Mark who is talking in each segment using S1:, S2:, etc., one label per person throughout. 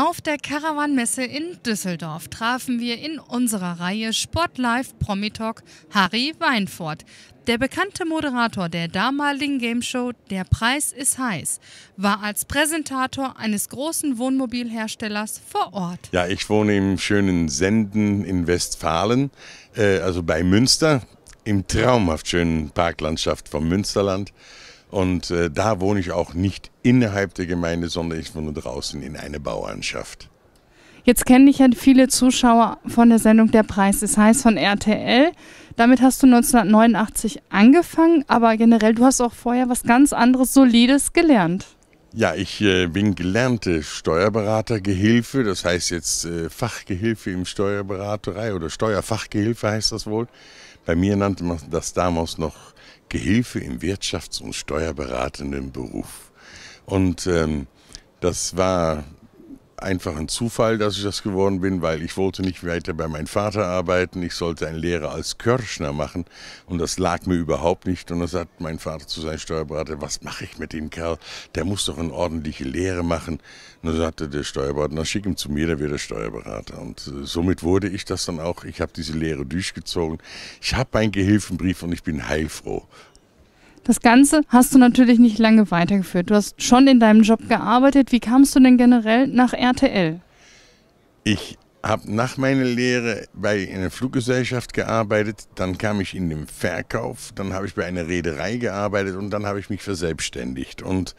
S1: Auf der Caravan-Messe in Düsseldorf trafen wir in unserer Reihe Sportlife Promitalk Harry Weinfurt. Der bekannte Moderator der damaligen Gameshow Der Preis ist heiß war als Präsentator eines großen Wohnmobilherstellers vor Ort.
S2: Ja, ich wohne im schönen Senden in Westfalen, äh, also bei Münster, im traumhaft schönen Parklandschaft vom Münsterland. Und äh, da wohne ich auch nicht innerhalb der Gemeinde, sondern ich wohne draußen in einer Bauernschaft.
S1: Jetzt kennen dich ja viele Zuschauer von der Sendung Der Preis ist heiß von RTL. Damit hast du 1989 angefangen, aber generell, du hast auch vorher was ganz anderes Solides gelernt.
S2: Ja, ich äh, bin gelernte Steuerberatergehilfe, das heißt jetzt äh, Fachgehilfe im Steuerberaterei oder Steuerfachgehilfe heißt das wohl. Bei mir nannte man das damals noch Gehilfe im wirtschafts- und steuerberatenden Beruf. Und ähm, das war einfach ein Zufall, dass ich das geworden bin, weil ich wollte nicht weiter bei meinem Vater arbeiten. Ich sollte eine Lehre als Kirschner machen und das lag mir überhaupt nicht. Und dann sagt mein Vater zu seinem Steuerberater, was mache ich mit dem Kerl? Der muss doch eine ordentliche Lehre machen. Und dann sagte der Steuerberater, dann schick ihn zu mir, der wird der Steuerberater. Und äh, somit wurde ich das dann auch. Ich habe diese Lehre durchgezogen. Ich habe meinen Gehilfenbrief und ich bin heilfroh.
S1: Das Ganze hast du natürlich nicht lange weitergeführt. Du hast schon in deinem Job gearbeitet. Wie kamst du denn generell nach RTL?
S2: Ich habe nach meiner Lehre bei einer Fluggesellschaft gearbeitet, dann kam ich in den Verkauf, dann habe ich bei einer Reederei gearbeitet und dann habe ich mich verselbstständigt. Und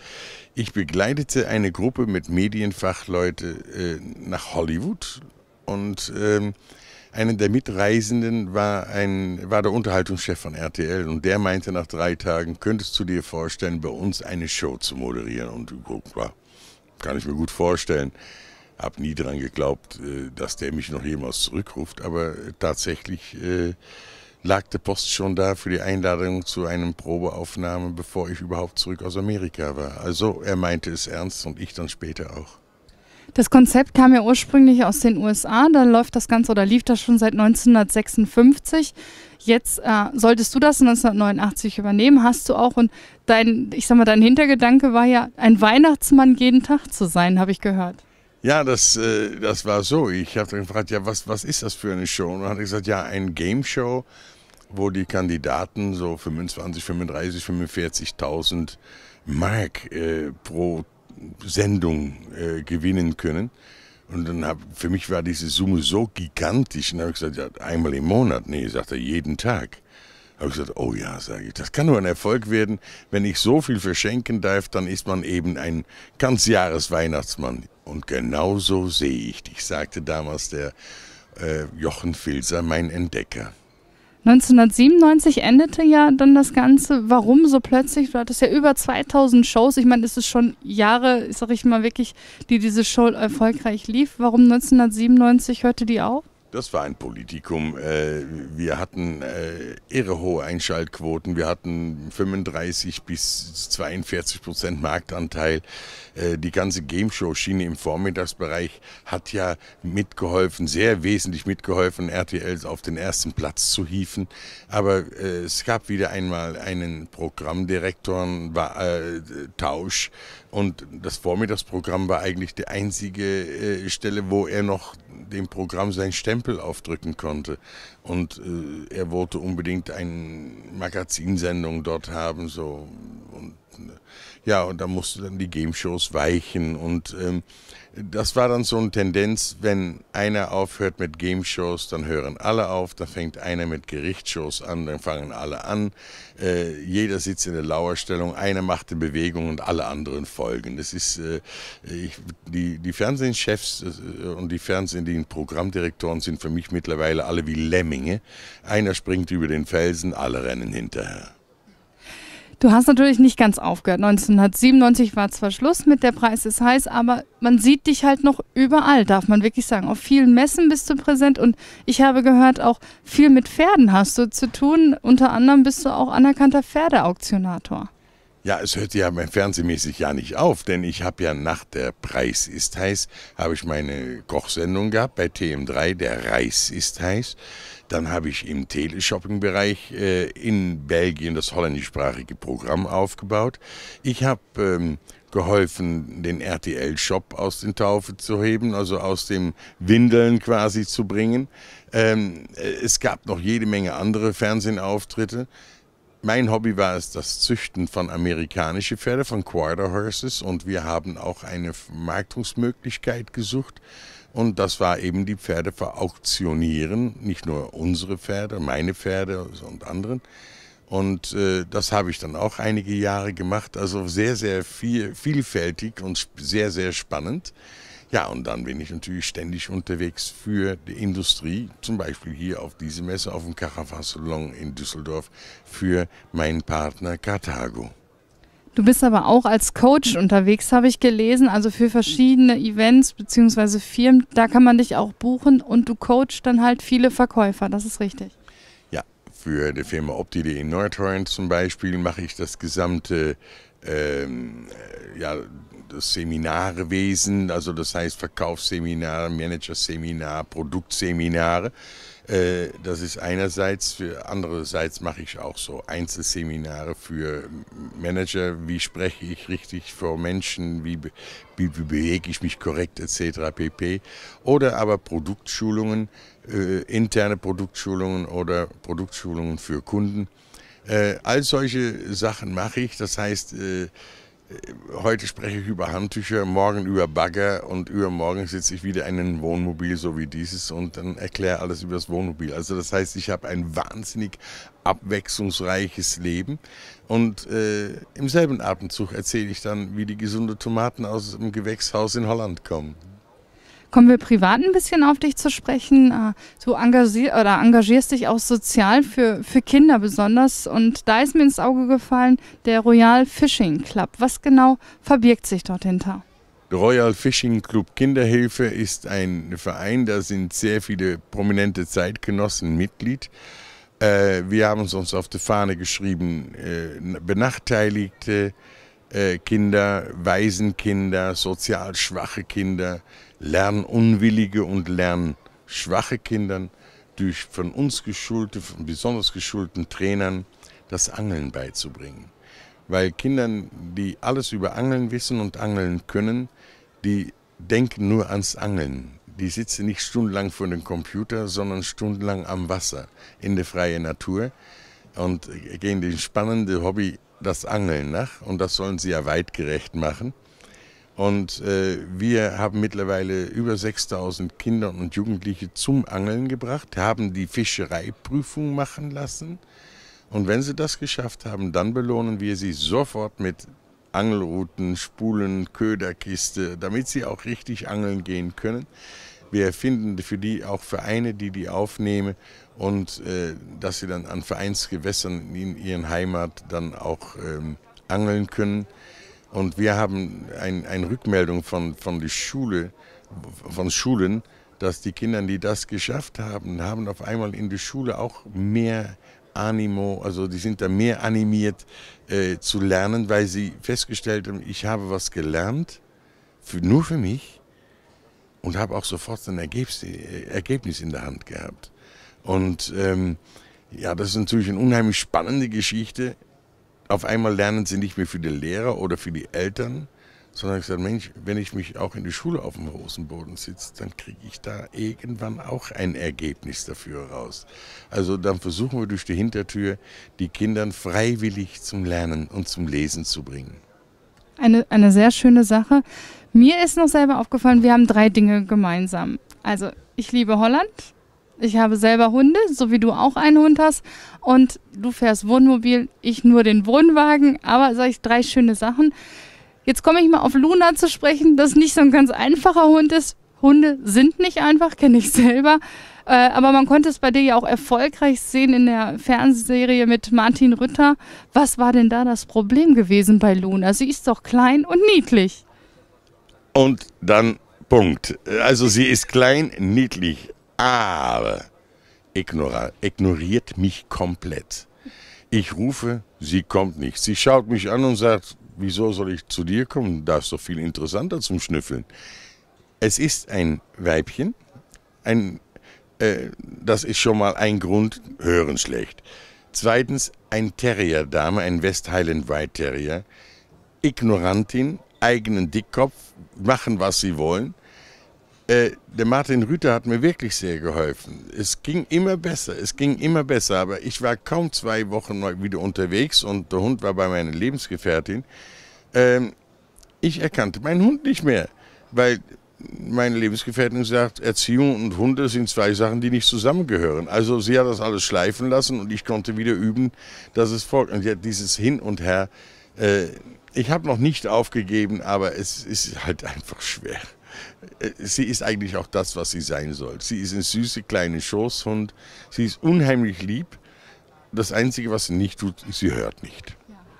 S2: ich begleitete eine Gruppe mit Medienfachleuten äh, nach Hollywood und ähm, einer der Mitreisenden war, ein, war der Unterhaltungschef von RTL und der meinte nach drei Tagen, könntest du dir vorstellen, bei uns eine Show zu moderieren? Und ja, kann ich mir gut vorstellen. Hab nie daran geglaubt, äh, dass der mich noch jemals zurückruft, aber äh, tatsächlich äh, lag der Post schon da für die Einladung zu einem Probeaufnahme, bevor ich überhaupt zurück aus Amerika war. Also er meinte es ernst und ich dann später auch.
S1: Das Konzept kam ja ursprünglich aus den USA, da läuft das Ganze oder lief das schon seit 1956. Jetzt äh, solltest du das 1989 übernehmen, hast du auch. Und dein, ich sag mal, dein Hintergedanke war ja, ein Weihnachtsmann jeden Tag zu sein, habe ich gehört.
S2: Ja, das, äh, das war so. Ich habe gefragt, ja, was, was ist das für eine Show? Und dann hat er gesagt, ja, ein Game Show, wo die Kandidaten so 25, 35, 45.000 Mark äh, pro Sendung äh, gewinnen können. Und dann habe für mich war diese Summe so gigantisch. Und dann habe ich gesagt, ja, einmal im Monat. Nee, sagt er, jeden Tag. Habe ich gesagt, oh ja, sage ich, das kann nur ein Erfolg werden. Wenn ich so viel verschenken darf, dann ist man eben ein ganz Jahres Weihnachtsmann. Und genau so sehe ich dich, sagte damals der äh, Jochen Filzer, mein Entdecker.
S1: 1997 endete ja dann das Ganze. Warum so plötzlich? Du hattest ja über 2000 Shows. Ich meine, es ist schon Jahre, sag ich mal wirklich, die diese Show erfolgreich lief. Warum 1997 hörte die auf?
S2: Das war ein Politikum. Äh, wir hatten äh, irre hohe Einschaltquoten. Wir hatten 35 bis 42 Prozent Marktanteil. Äh, die ganze gameshow Schiene im Vormittagsbereich hat ja mitgeholfen, sehr wesentlich mitgeholfen, RTLs auf den ersten Platz zu hieven. Aber es gab wieder einmal einen Programmdirektoren Tausch und das Vormittagsprogramm war eigentlich die einzige Stelle, wo er noch dem Programm sein Stempel Stempel aufdrücken konnte. Und äh, er wollte unbedingt eine Magazinsendung dort haben, so Ne? ja, und da musste dann die Game-Shows weichen. Und ähm, das war dann so eine Tendenz, wenn einer aufhört mit Game-Shows, dann hören alle auf, da fängt einer mit Gerichtshows an, dann fangen alle an. Äh, jeder sitzt in der Lauerstellung, einer macht eine Bewegung und alle anderen folgen. Das ist, äh, ich, die, die Fernsehchefs äh, und die Fernsehen, die Programmdirektoren sind für mich mittlerweile alle wie Lemminge. Einer springt über den Felsen, alle rennen hinterher.
S1: Du hast natürlich nicht ganz aufgehört. 1997 war zwar Schluss mit der Preis ist heiß, aber man sieht dich halt noch überall, darf man wirklich sagen. Auf vielen Messen bist du präsent und ich habe gehört, auch viel mit Pferden hast du zu tun. Unter anderem bist du auch anerkannter Pferdeauktionator.
S2: Ja, es hört ja fernsehmäßig ja nicht auf, denn ich habe ja nach der Preis ist heiß, habe ich meine Kochsendung gehabt bei TM3, der Reis ist heiß. Dann habe ich im Teleshopping-Bereich äh, in Belgien das holländischsprachige Programm aufgebaut. Ich habe ähm, geholfen, den RTL-Shop aus den Taufe zu heben, also aus dem Windeln quasi zu bringen. Ähm, äh, es gab noch jede Menge andere Fernsehauftritte. Mein Hobby war es das Züchten von amerikanischen Pferden, von Quarter Horses und wir haben auch eine Vermarktungsmöglichkeit gesucht. Und das war eben die Pferde verauktionieren, nicht nur unsere Pferde, meine Pferde und anderen. Und äh, das habe ich dann auch einige Jahre gemacht. Also sehr, sehr viel, vielfältig und sehr, sehr spannend. Ja, und dann bin ich natürlich ständig unterwegs für die Industrie, zum Beispiel hier auf diese Messe, auf dem Caravan Salon in Düsseldorf, für meinen Partner Carthago.
S1: Du bist aber auch als Coach unterwegs, habe ich gelesen, also für verschiedene Events bzw. Firmen. Da kann man dich auch buchen und du coachst dann halt viele Verkäufer, das ist richtig.
S2: Ja, für die Firma Opti.de in Nordhorn zum Beispiel mache ich das gesamte ähm, äh, ja, das Seminarwesen, also das heißt Verkaufsseminare, Managerseminar, Produktseminare. Äh, das ist einerseits, andererseits mache ich auch so Einzelseminare für Manager, wie spreche ich richtig vor Menschen, wie, wie, wie bewege ich mich korrekt etc. pp. Oder aber Produktschulungen, äh, interne Produktschulungen oder Produktschulungen für Kunden. Äh, all solche Sachen mache ich. Das heißt, äh, äh, heute spreche ich über Handtücher, morgen über Bagger und übermorgen sitze ich wieder in einem Wohnmobil, so wie dieses, und dann erkläre alles über das Wohnmobil. Also das heißt, ich habe ein wahnsinnig abwechslungsreiches Leben. Und äh, im selben Abendzug erzähle ich dann, wie die gesunden Tomaten aus dem Gewächshaus in Holland kommen.
S1: Kommen wir privat ein bisschen auf dich zu sprechen. Äh, du engagier oder engagierst dich auch sozial für, für Kinder besonders. Und da ist mir ins Auge gefallen der Royal Fishing Club. Was genau verbirgt sich dort hinter?
S2: Der Royal Fishing Club Kinderhilfe ist ein Verein, da sind sehr viele prominente Zeitgenossen Mitglied. Äh, wir haben es uns auf die Fahne geschrieben, äh, benachteiligte Kinder, Waisenkinder, sozial schwache Kinder, lernunwillige und lernschwache Kindern durch von uns geschulte, von besonders geschulten Trainern das Angeln beizubringen. Weil Kindern, die alles über Angeln wissen und angeln können, die denken nur ans Angeln. Die sitzen nicht stundenlang vor dem Computer, sondern stundenlang am Wasser, in der freien Natur und gehen dem spannenden Hobby das Angeln nach. Und das sollen sie ja weitgerecht machen. Und äh, wir haben mittlerweile über 6000 Kinder und Jugendliche zum Angeln gebracht, haben die Fischereiprüfung machen lassen. Und wenn sie das geschafft haben, dann belohnen wir sie sofort mit Angelrouten, Spulen, Köderkiste, damit sie auch richtig angeln gehen können. Wir erfinden für die auch Vereine, die die aufnehmen und äh, dass sie dann an Vereinsgewässern in ihren Heimat dann auch ähm, angeln können. Und wir haben eine ein Rückmeldung von, von, die Schule, von Schulen, dass die Kinder, die das geschafft haben, haben auf einmal in der Schule auch mehr Animo, also die sind da mehr animiert äh, zu lernen, weil sie festgestellt haben, ich habe was gelernt, für, nur für mich und habe auch sofort ein Ergebnis, äh, Ergebnis, in der Hand gehabt. Und ähm, ja, das ist natürlich eine unheimlich spannende Geschichte, auf einmal lernen sie nicht mehr für die Lehrer oder für die Eltern, sondern ich sage, Mensch, wenn ich mich auch in die Schule auf dem Hosenboden sitze, dann kriege ich da irgendwann auch ein Ergebnis dafür raus. Also dann versuchen wir durch die Hintertür, die Kindern freiwillig zum Lernen und zum Lesen zu bringen.
S1: Eine, eine sehr schöne Sache. Mir ist noch selber aufgefallen, wir haben drei Dinge gemeinsam. Also ich liebe Holland, ich habe selber Hunde, so wie du auch einen Hund hast. Und du fährst Wohnmobil, ich nur den Wohnwagen. Aber sag ich drei schöne Sachen. Jetzt komme ich mal auf Luna zu sprechen, das nicht so ein ganz einfacher Hund ist. Hunde sind nicht einfach, kenne ich selber. Äh, aber man konnte es bei dir ja auch erfolgreich sehen in der Fernsehserie mit Martin Rütter. Was war denn da das Problem gewesen bei Luna? Sie ist doch klein und niedlich.
S2: Und dann Punkt. Also sie ist klein, niedlich, aber ignoriert mich komplett. Ich rufe, sie kommt nicht. Sie schaut mich an und sagt, wieso soll ich zu dir kommen? Da ist doch viel interessanter zum Schnüffeln. Es ist ein Weibchen, ein, äh, das ist schon mal ein Grund, hören schlecht. Zweitens, ein Terrier-Dame, ein West Highland White Terrier, Ignorantin, eigenen Dickkopf, machen, was sie wollen. Äh, der Martin Rüther hat mir wirklich sehr geholfen. Es ging immer besser, es ging immer besser. Aber ich war kaum zwei Wochen wieder unterwegs und der Hund war bei meiner Lebensgefährtin. Ähm, ich erkannte meinen Hund nicht mehr, weil meine Lebensgefährtin sagt, Erziehung und Hunde sind zwei Sachen, die nicht zusammengehören. Also sie hat das alles schleifen lassen und ich konnte wieder üben, dass es folgt. Und ja, dieses Hin und Her, äh, ich habe noch nicht aufgegeben, aber es ist halt einfach schwer sie ist eigentlich auch das, was sie sein soll. Sie ist ein süßer kleiner Schoßhund. Sie ist unheimlich lieb. Das Einzige, was sie nicht tut, sie hört nicht.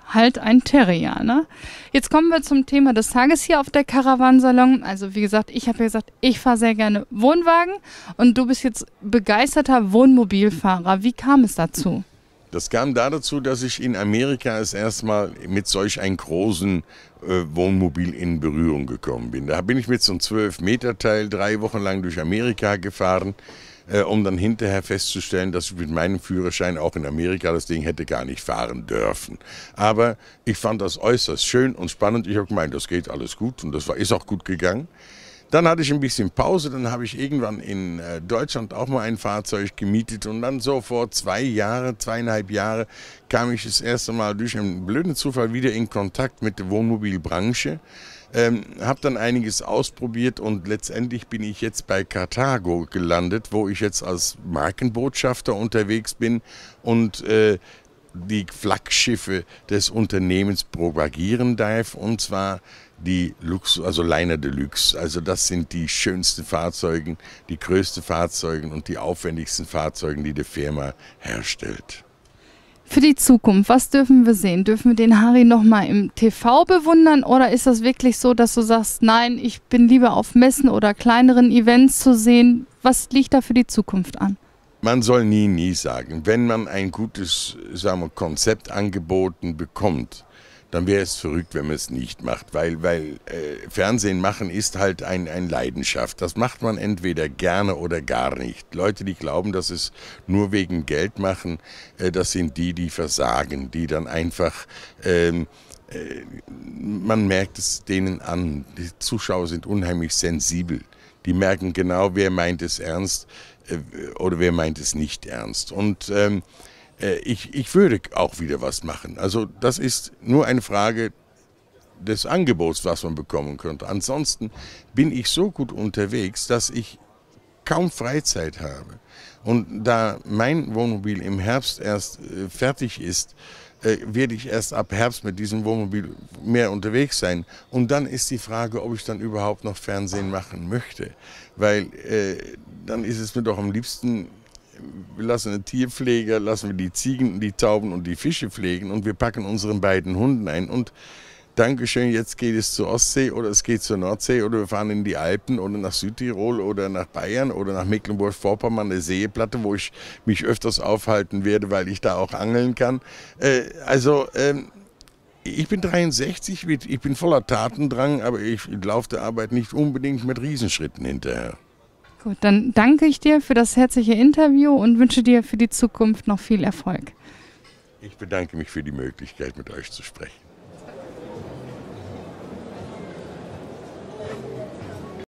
S1: Halt ein Terrier. Ne? Jetzt kommen wir zum Thema des Tages hier auf der Caravansalon. Also wie gesagt, ich habe ja gesagt, ich fahre sehr gerne Wohnwagen und du bist jetzt begeisterter Wohnmobilfahrer. Wie kam es dazu?
S2: Das kam da dazu, dass ich in Amerika es erstmal mit solch einem großen äh, Wohnmobil in Berührung gekommen bin. Da bin ich mit so einem 12-Meter-Teil drei Wochen lang durch Amerika gefahren, äh, um dann hinterher festzustellen, dass ich mit meinem Führerschein auch in Amerika das Ding hätte gar nicht fahren dürfen. Aber ich fand das äußerst schön und spannend. Ich habe gemeint, das geht alles gut und das war, ist auch gut gegangen. Dann hatte ich ein bisschen Pause, dann habe ich irgendwann in äh, Deutschland auch mal ein Fahrzeug gemietet und dann so vor zwei Jahre, zweieinhalb Jahre kam ich das erste Mal durch einen blöden Zufall wieder in Kontakt mit der Wohnmobilbranche. Ähm, habe dann einiges ausprobiert und letztendlich bin ich jetzt bei Carthago gelandet, wo ich jetzt als Markenbotschafter unterwegs bin und äh, die Flaggschiffe des Unternehmens propagieren darf und zwar die Lux, also Liner Deluxe. Also das sind die schönsten Fahrzeuge, die größten Fahrzeuge und die aufwendigsten Fahrzeuge, die die Firma herstellt.
S1: Für die Zukunft, was dürfen wir sehen? Dürfen wir den Harry nochmal im TV bewundern oder ist das wirklich so, dass du sagst, nein, ich bin lieber auf Messen oder kleineren Events zu sehen? Was liegt da für die Zukunft an?
S2: Man soll nie, nie sagen. Wenn man ein gutes sagen wir, Konzept angeboten bekommt, dann wäre es verrückt, wenn man es nicht macht. Weil, weil äh, Fernsehen machen ist halt ein, ein Leidenschaft. Das macht man entweder gerne oder gar nicht. Leute, die glauben, dass es nur wegen Geld machen, äh, das sind die, die versagen, die dann einfach... Ähm, äh, man merkt es denen an. Die Zuschauer sind unheimlich sensibel. Die merken genau, wer meint es ernst äh, oder wer meint es nicht ernst. Und ähm, äh, ich, ich würde auch wieder was machen. Also das ist nur eine Frage des Angebots, was man bekommen könnte. Ansonsten bin ich so gut unterwegs, dass ich kaum Freizeit habe. Und da mein Wohnmobil im Herbst erst äh, fertig ist, äh, werde ich erst ab Herbst mit diesem Wohnmobil mehr unterwegs sein. Und dann ist die Frage, ob ich dann überhaupt noch Fernsehen machen möchte. Weil äh, dann ist es mir doch am liebsten, wir lassen den Tierpfleger, lassen wir die Ziegen, die Tauben und die Fische pflegen und wir packen unseren beiden Hunden ein. Und Dankeschön, jetzt geht es zur Ostsee oder es geht zur Nordsee oder wir fahren in die Alpen oder nach Südtirol oder nach Bayern oder nach Mecklenburg-Vorpommern, eine Seeplatte, wo ich mich öfters aufhalten werde, weil ich da auch angeln kann. Äh, also, ähm, ich bin 63, ich bin voller Tatendrang, aber ich laufe der Arbeit nicht unbedingt mit Riesenschritten hinterher.
S1: Gut, dann danke ich dir für das herzliche Interview und wünsche dir für die Zukunft noch viel Erfolg.
S2: Ich bedanke mich für die Möglichkeit, mit euch zu sprechen.